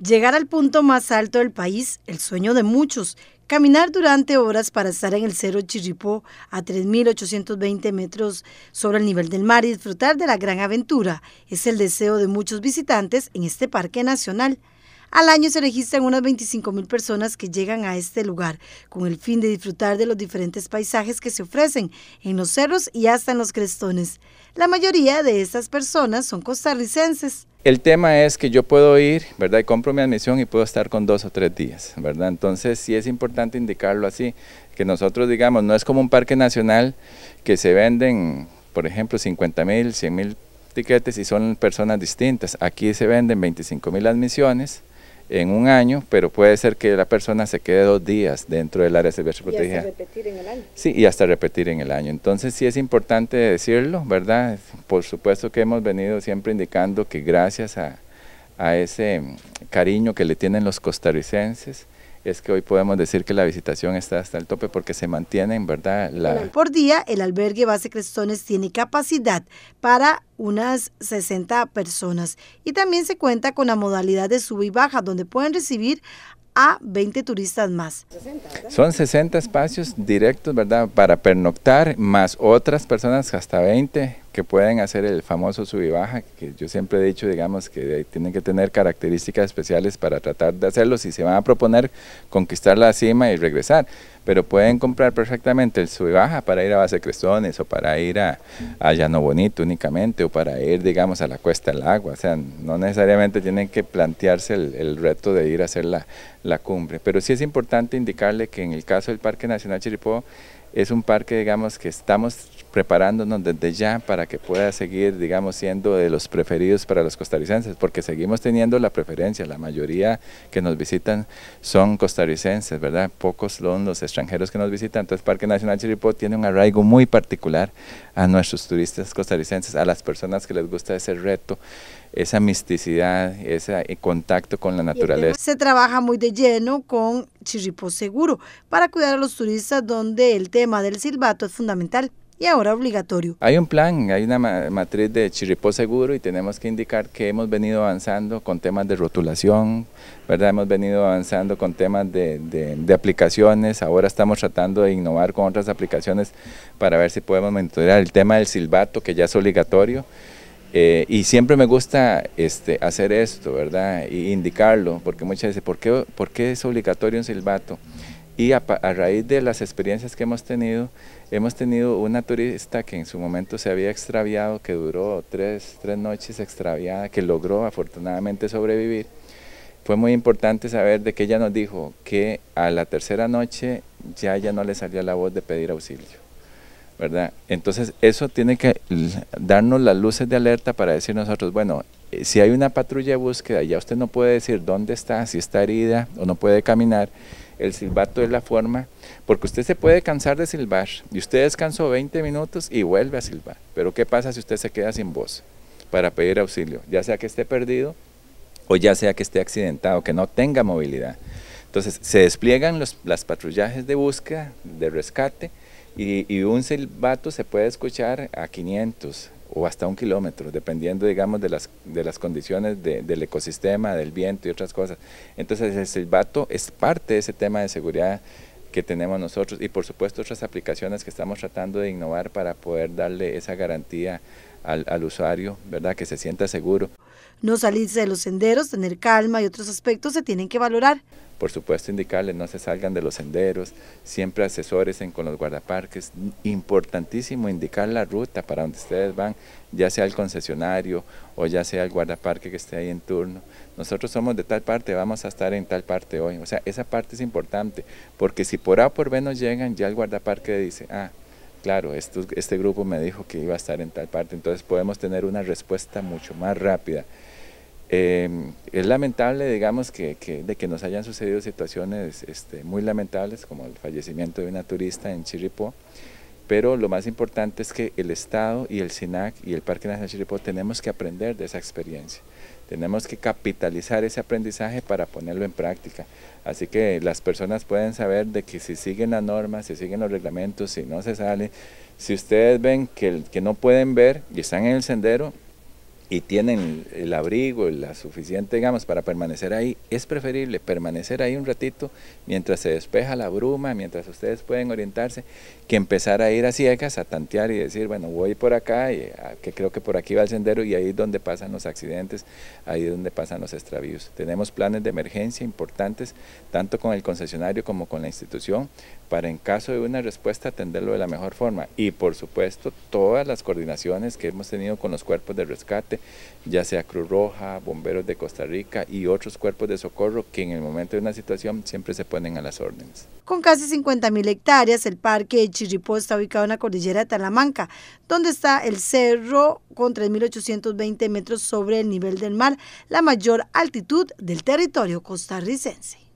Llegar al punto más alto del país, el sueño de muchos, Caminar durante horas para estar en el Cerro Chirripó a 3.820 metros sobre el nivel del mar y disfrutar de la gran aventura es el deseo de muchos visitantes en este parque nacional. Al año se registran unas 25 mil personas que llegan a este lugar con el fin de disfrutar de los diferentes paisajes que se ofrecen en los cerros y hasta en los crestones. La mayoría de estas personas son costarricenses. El tema es que yo puedo ir, ¿verdad? Y compro mi admisión y puedo estar con dos o tres días, ¿verdad? Entonces sí es importante indicarlo así, que nosotros digamos, no es como un parque nacional que se venden, por ejemplo, 50 mil, 100 mil tiquetes y son personas distintas. Aquí se venden 25 mil admisiones en un año, pero puede ser que la persona se quede dos días dentro del área de servicio protegida. Y hasta repetir en el año. Sí, y hasta repetir en el año. Entonces sí es importante decirlo, ¿verdad? Por supuesto que hemos venido siempre indicando que gracias a ese mm, cariño que le tienen los costarricenses, es que hoy podemos decir que la visitación está hasta el tope porque se mantiene en verdad Por día, el albergue Base Crestones tiene capacidad para unas 60 personas y también se cuenta con la modalidad de sub y baja donde pueden recibir a 20 turistas más. Son 60 espacios directos, ¿verdad? Para pernoctar, más otras personas, hasta 20 que pueden hacer el famoso sub baja, que yo siempre he dicho, digamos, que tienen que tener características especiales para tratar de hacerlo, si se van a proponer conquistar la cima y regresar, pero pueden comprar perfectamente el sub baja para ir a Base Crestones o para ir a, a Llano Bonito únicamente o para ir, digamos, a la Cuesta del Agua, o sea, no necesariamente tienen que plantearse el, reto de ir a hacer la, la cumbre, pero sí es importante indicarle que en el caso del Parque Nacional Chiripó, es un parque, digamos, que estamos preparándonos desde ya para que pueda seguir, digamos, siendo de los preferidos para los costarricenses, porque seguimos teniendo la preferencia, la mayoría que nos visitan son costarricenses, ¿verdad? Pocos son los extranjeros que nos visitan, entonces Parque Nacional Chirripó tiene un arraigo muy particular a nuestros turistas costarricenses, a las personas que les gusta ese reto esa misticidad, ese eh, contacto con la naturaleza. Se trabaja muy de lleno con Chirripó Seguro para cuidar a los turistas donde el tema del silbato es fundamental y ahora obligatorio. Hay un plan, hay una matriz de Chirripó Seguro y tenemos que indicar que hemos venido avanzando con temas de rotulación, ¿verdad? hemos venido avanzando con temas de, de aplicaciones, ahora estamos tratando de innovar con otras aplicaciones para ver si podemos monitorear el tema del silbato que ya es obligatorio. Eh, y siempre me gusta este, hacer esto, ¿verdad? Y indicarlo, porque muchas veces, ¿por qué, por qué es obligatorio un silbato? Y a, raíz de las experiencias que hemos tenido, hemos tenido una turista que en su momento se había extraviado, que duró tres, noches extraviada, que logró afortunadamente sobrevivir. Fue muy importante saber de que ella nos dijo que a la tercera noche ya, ya no le salía la voz de pedir auxilio. Entonces eso tiene que darnos las luces de alerta para decir nosotros, bueno, eh, si hay una patrulla de búsqueda, ya usted no puede decir dónde está, si está herida o no puede caminar, el silbato es la forma, porque usted se puede cansar de silbar y usted descansó 20 minutos y vuelve a silbar, pero ¿qué pasa si usted se queda sin voz para pedir auxilio? Ya sea que esté perdido o ya sea que esté accidentado, que no tenga movilidad. Entonces se despliegan las patrullajes de búsqueda, de rescate, y, un silbato se puede escuchar a 500 o hasta un kilómetro, dependiendo, digamos, de las, de las condiciones del ecosistema, del viento y otras cosas. Entonces el silbato es parte de ese tema de seguridad que tenemos nosotros y por supuesto otras aplicaciones que estamos tratando de innovar para poder darle esa garantía al, al usuario, ¿verdad? Que se sienta seguro. No salirse de los senderos, tener calma y otros aspectos se tienen que valorar. Por supuesto, indicarles no se salgan de los senderos, siempre asesoresen con los guardaparques. Importantísimo indicar la ruta para donde ustedes van, ya sea el concesionario o ya sea el guardaparque que esté ahí en turno. Nosotros somos de tal parte, vamos a estar en tal parte hoy. O sea, esa parte es importante, porque si por A o por B nos llegan, ya el guardaparque dice, ah, claro, este grupo me dijo que iba a estar en tal parte, entonces podemos tener una respuesta mucho más rápida. Em, es lamentable, digamos, que, de que nos hayan sucedido situaciones este, muy lamentables, como el fallecimiento de una turista en Chiripó, pero lo más importante es que el Estado y el SINAC y el Parque Nacional Chiripó tenemos que aprender de esa experiencia. Tenemos que capitalizar ese aprendizaje para ponerlo en práctica. Así que las personas pueden saber de que si siguen las normas, si siguen los reglamentos, si no se sale, si ustedes ven que, que no pueden ver y están en el sendero, y tienen el abrigo, la suficiente digamos para permanecer ahí, es preferible permanecer ahí un ratito mientras se despeja la bruma, mientras ustedes pueden orientarse, que empezar a ir a ciegas, a tantear y decir, bueno, voy por acá, ah, que creo que por aquí va el sendero y ahí es donde pasan los accidentes, ahí es donde pasan los extravíos. Tenemos planes de emergencia importantes, tanto con el concesionario como con la institución, para en caso de una respuesta atenderlo de la mejor forma. Y por supuesto, todas las coordinaciones que hemos tenido con los cuerpos de rescate, ya sea Cruz Roja, Bomberos de Costa Rica y otros cuerpos de socorro que en el momento de una situación siempre se ponen a las órdenes. Con casi 50.000 hectáreas, el parque Chirripó está ubicado en la cordillera de Talamanca, donde está el cerro con 3.820 metros sobre el nivel del mar, la mayor altitud del territorio costarricense.